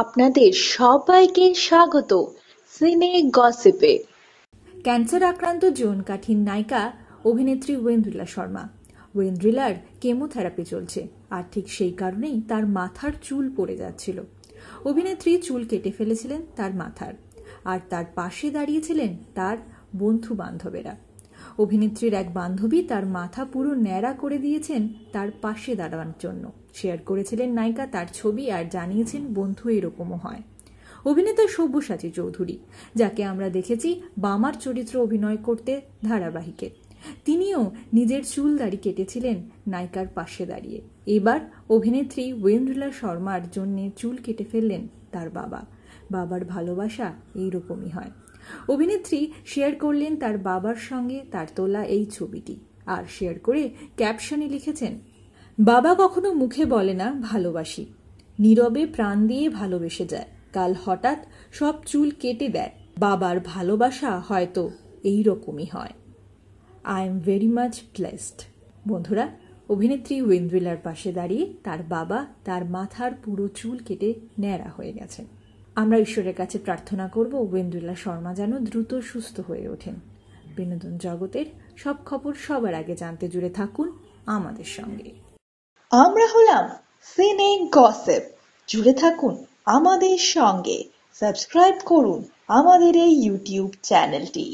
আপনাদের সবাইকে স্বাগত সিনে গসিপে ক্যান্সার আক্রান্ত কাঠিন নায়িকা অভিনেত্রী ওয়েন্দ্রিলা শর্মা ওয়েন্দ্রিলার কেমোথেরাপি চলছে আর ঠিক সেই কারণেই তার মাথার চুল পড়ে যাচ্ছিল অভিনেত্রী চুল কেটে ফেলেছিলেন তার মাথার আর তার পাশে দাঁড়িয়েছিলেন তার বন্ধু বান্ধবেরা অভিনেত্রীর এক বান্ধবী তার মাথা পুরো ন্যাড়া করে দিয়েছেন তার পাশে দাঁড়ানোর জন্য শেয়ার করেছিলেন নায়িকা তার ছবি আর জানিয়েছেন বন্ধু এরকমও হয় অভিনেতা সব্যসাচী চৌধুরী যাকে আমরা দেখেছি বামার চরিত্র অভিনয় করতে ধারাবাহিকে তিনিও নিজের চুল দাড়ি কেটেছিলেন নায়িকার পাশে দাঁড়িয়ে এবার অভিনেত্রী ওয়েন্দ্রিলা শর্মার জন্যে চুল কেটে ফেললেন তার বাবা বাবার ভালোবাসা এইরকমই হয় অভিনেত্রী শেয়ার করলেন তার বাবার সঙ্গে তার তোলা এই ছবিটি আর শেয়ার করে ক্যাপশনে লিখেছেন বাবা কখনো মুখে বলে না ভালোবাসি নীরবে প্রাণ দিয়ে ভালোবেসে যায় কাল হঠাৎ সব চুল কেটে দেয় বাবার ভালোবাসা হয়তো এই রকমই হয় I am very much blessed বন্ধুরা অভিনেত্রী উইন্দ্রিলার পাশে দাঁড়িয়ে তার বাবা তার মাথার পুরো চুল কেটে ন্যাড়া হয়ে গেছেন আমরা ঈশ্বরের কাছে প্রার্থনা করব ওবেন্দ্রুলা শর্মা যেন দ্রুত সুস্থ হয়ে ওঠেন বিনোদন জগতের সব খবর সবার আগে জানতে জুড়ে থাকুন আমাদের সঙ্গে আমরা হলাম সিনে গসেপ জুড়ে থাকুন আমাদের সঙ্গে সাবস্ক্রাইব করুন আমাদের এই ইউটিউব চ্যানেলটি